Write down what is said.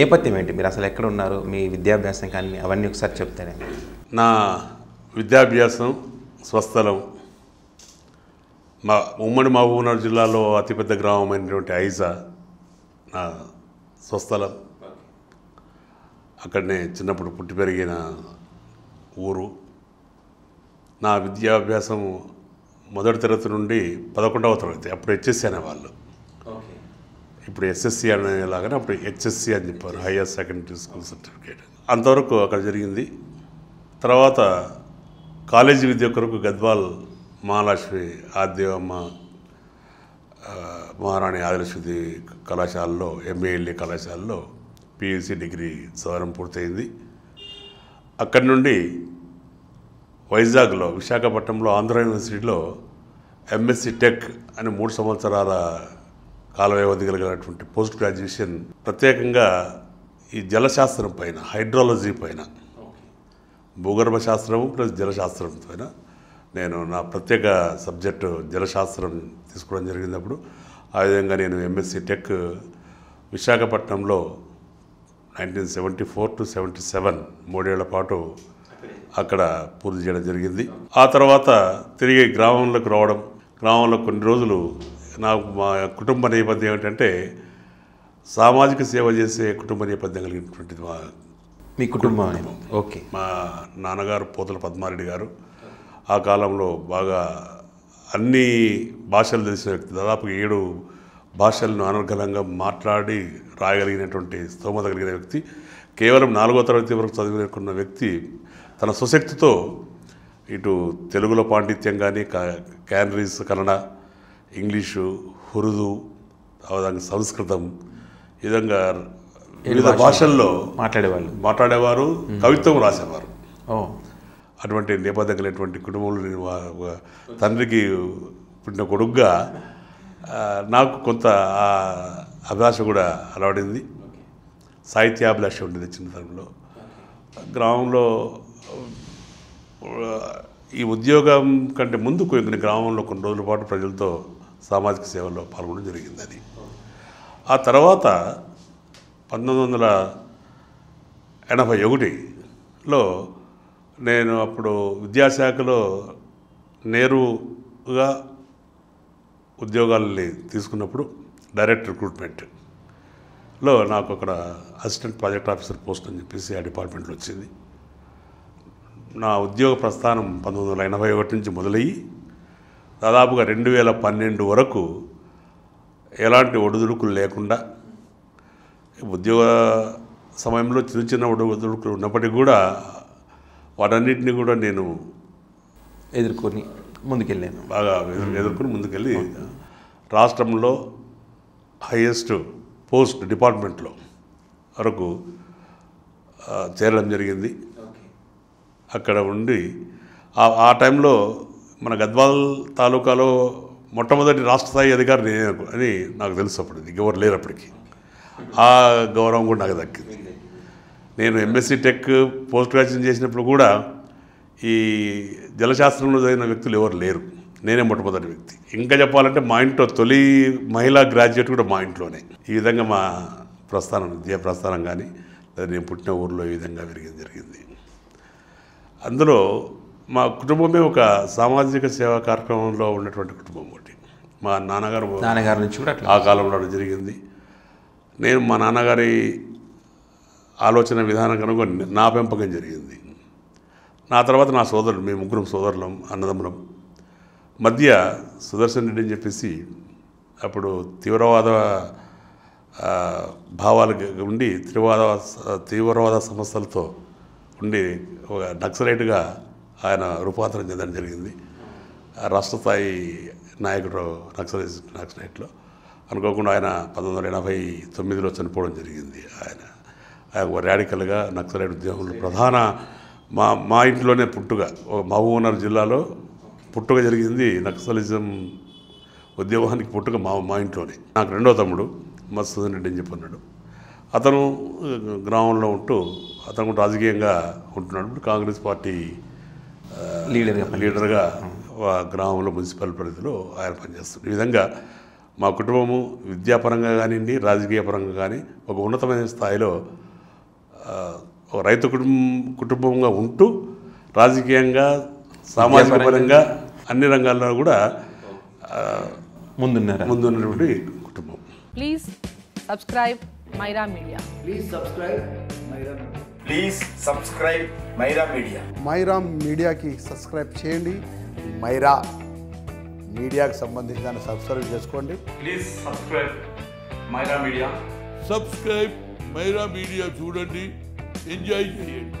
నేపథ్యం ఏంటి మీరు అసలు ఎక్కడ ఉన్నారు మీ విద్యాభ్యాసం కానీ అవన్నీ ఒకసారి చెప్తాను నా విద్యాభ్యాసం స్వస్థలం మా ఉమ్మడి మహబూబ్నగర్ జిల్లాలో అతిపెద్ద గ్రామం అయినటువంటి ఐజా నా స్వస్థలం అక్కడనే చిన్నప్పుడు పుట్టి పెరిగిన ఊరు నా విద్యాభ్యాసం మొదటి తరగతి నుండి పదకొండవ తరగతి అప్పుడు హెచ్చేసాను వాళ్ళు ఇప్పుడు ఎస్ఎస్సి అనేలాగానే అప్పుడు హెచ్ఎస్సి అని చెప్పారు హయ్యర్ సెకండరీ స్కూల్ సర్టిఫికేట్ అంతవరకు అక్కడ జరిగింది తర్వాత కాలేజీ విద్య కొరకు గద్వాల్ మహాలక్ష్మి ఆదేవమ్మ మహారాణి ఆదిలక్ష్మిదేవి కళాశాలలో ఎంఏఎల్ఏ కళాశాలలో పిహెచ్సి డిగ్రీ చదవడం పూర్తయింది అక్కడి నుండి వైజాగ్లో విశాఖపట్నంలో ఆంధ్ర యూనివర్సిటీలో ఎంఎస్సి టెక్ అని మూడు సంవత్సరాల కాల వ్యవధి కలిగినటువంటి పోస్ట్ గ్రాడ్యుయేషన్ ప్రత్యేకంగా ఈ జలశాస్త్రం పైన హైడ్రాలజీ పైన భూగర్భ శాస్త్రము ప్లస్ జలశాస్త్రం పైన నేను నా ప్రత్యేక సబ్జెక్టు జలశాస్త్రం తీసుకోవడం జరిగినప్పుడు ఆ విధంగా నేను ఎంఎస్సి టెక్ విశాఖపట్నంలో nineteen seventy four to seventy seven మూడేళ్ల పాటు అక్కడ పూర్తి చేయడం జరిగింది ఆ తర్వాత తిరిగి గ్రామంలోకి రావడం గ్రామంలో కొన్ని రోజులు నాకు మా కుటుంబ నేపథ్యం ఏమిటంటే సామాజిక సేవ చేసే కుటుంబ నేపథ్యం కలిగినటువంటిది మా మీ కుటుంబం ఓకే మా నాన్నగారు పోతల పద్మారెడ్డి గారు ఆ కాలంలో బాగా అన్ని భాషలు తెలిసిన వ్యక్తి దాదాపు ఏడు భాషలను అనర్గలంగా మాట్లాడి రాయగలిగినటువంటి స్తోమత కలిగిన వ్యక్తి కేవలం నాలుగో తరగతి వరకు చదివినకున్న వ్యక్తి తన సుశక్తితో ఇటు తెలుగులో పాండిత్యం కానీ క్యానరీస్ కన్నడ ఇంగ్లీషు హురుదు దానికి సంస్కృతం ఈ విధంగా వివిధ భాషల్లో మాట్లాడేవాళ్ళు మాట్లాడేవారు కవిత్వం రాసేవారు అటువంటి నేపథ్యం కలిగినటువంటి కుటుంబంలో నేను తండ్రికి పుట్టిన కొడుగ్గా నాకు కొంత అభిలాష కూడా అలవడింది సాహిత్యాభిలాష ఉండేది చిన్నతనంలో గ్రామంలో ఈ ఉద్యోగం కంటే ముందు కొన్ని గ్రామంలో కొన్ని రోజుల పాటు ప్రజలతో సామాజిక సేవల్లో పాల్గొనడం జరిగింది అది ఆ తర్వాత పంతొమ్మిది వందల ఎనభై ఒకటిలో నేను అప్పుడు విద్యాశాఖలో నేరుగా ఉద్యోగాలని తీసుకున్నప్పుడు డైరెక్ట్ రిక్రూట్మెంట్లో నాకు అక్కడ అసిస్టెంట్ ప్రాజెక్ట్ ఆఫీసర్ పోస్ట్ అని చెప్పేసి ఆ డిపార్ట్మెంట్లో వచ్చింది నా ఉద్యోగ ప్రస్థానం పంతొమ్మిది వందల ఎనభై ఒకటి నుంచి మొదలయ్యి దాదాపుగా రెండు వేల పన్నెండు వరకు ఎలాంటి ఒడిదుడుకులు లేకుండా ఉద్యోగ సమయంలో చిన్న చిన్న ఒడిదుడుకులు ఉన్నప్పటికీ కూడా వాటన్నిటిని కూడా నేను ఎదుర్కొని ముందుకెళ్ళాను బాగా ఎదుర్కొని ముందుకెళ్ళి రాష్ట్రంలో హైయెస్ట్ పోస్ట్ డిపార్ట్మెంట్లో వరకు చేరడం జరిగింది అక్కడ ఉండి ఆ టైంలో మన గద్వాల్ తాలూకాలో మొట్టమొదటి రాష్ట్ర స్థాయి అధికారి నేనే అని నాకు తెలుసు అప్పుడు ఇంకెవరు లేరు అప్పటికి ఆ గౌరవం కూడా నాకు దక్కింది నేను ఎంఎస్సీ టెక్ పోస్ట్ గ్రాడ్యుయేషన్ చేసినప్పుడు కూడా ఈ జలశాస్త్రంలో జరిగిన వ్యక్తులు ఎవరు లేరు నేనే మొట్టమొదటి వ్యక్తి ఇంకా చెప్పాలంటే మా ఇంట్లో తొలి మహిళా గ్రాడ్యుయేట్ కూడా మా ఇంట్లోనే ఈ విధంగా మా ప్రస్థానం విద్యా ప్రస్థానం కానీ నేను పుట్టిన ఊర్లో ఈ విధంగా పెరిగింది జరిగింది అందులో మా కుటుంబమే ఒక సామాజిక సేవా కార్యక్రమంలో ఉన్నటువంటి కుటుంబం ఒకటి మా నాన్నగారు నాన్నగారి నుంచి కూడా ఆ కాలంలో జరిగింది నేను మా నాన్నగారి ఆలోచన విధానం కనుక నా పెంపకం జరిగింది నా తర్వాత నా సోదరులు మేము ముగ్గురం సోదరులం అన్నదమ్ములం మధ్య సుదర్శన్ రెడ్డి అని చెప్పేసి అప్పుడు తీవ్రవాద భావాలు ఉండి తీవ్రవాద తీవ్రవాద సమస్యలతో ఉండి ఒక నక్సలైట్గా ఆయన రూపాంతరం చెందడం జరిగింది రాష్ట్రస్థాయి నాయకుడు నక్సలైజ్ నక్సలైట్లో అనుకోకుండా ఆయన పంతొమ్మిది వందల ఎనభై తొమ్మిదిలో చనిపోవడం జరిగింది ఆయన ఆయన ఒక ర్యాడికల్గా నక్సలైట్ ఉద్యమంలో ప్రధాన మా మా ఇంట్లోనే పుట్టుక మహబూబ్నగర్ జిల్లాలో పుట్టుక జరిగింది నక్సలిజం ఉద్యమానికి పుట్టుక మా మా ఇంట్లోనే నాకు రెండో తమ్ముడు మత్స్సుధన్ రెడ్డి అని ఉన్నాడు అతను గ్రామంలో ఉంటూ అతను రాజకీయంగా ఉంటున్నాడు కాంగ్రెస్ పార్టీ లీడర్గా లీడర్గా గ్రామంలో మున్సిపల్ పరిధిలో ఆయన పనిచేస్తుంది ఈ విధంగా మా కుటుంబము విద్యాపరంగా కానివ్వండి పరంగా కానీ ఒక ఉన్నతమైన స్థాయిలో రైతు కుటుంబం కుటుంబంగా ఉంటూ రాజకీయంగా సామాజిక పరంగా అన్ని రంగాల్లో కూడా ముందున్నారు ముందున్నటువంటి కుటుంబం please subscribe Myra media please subscribe Myra media please subscribe Myra media Myra మీడియాకి సబ్స్క్రైబ్ చేయండి మైరా మీడియాకి సంబంధించి దాన్ని సబ్స్క్రైబ్ చేసుకోండి please subscribe Myra media subscribe Myra media చూడండి ఎంజాయ్ చేయండి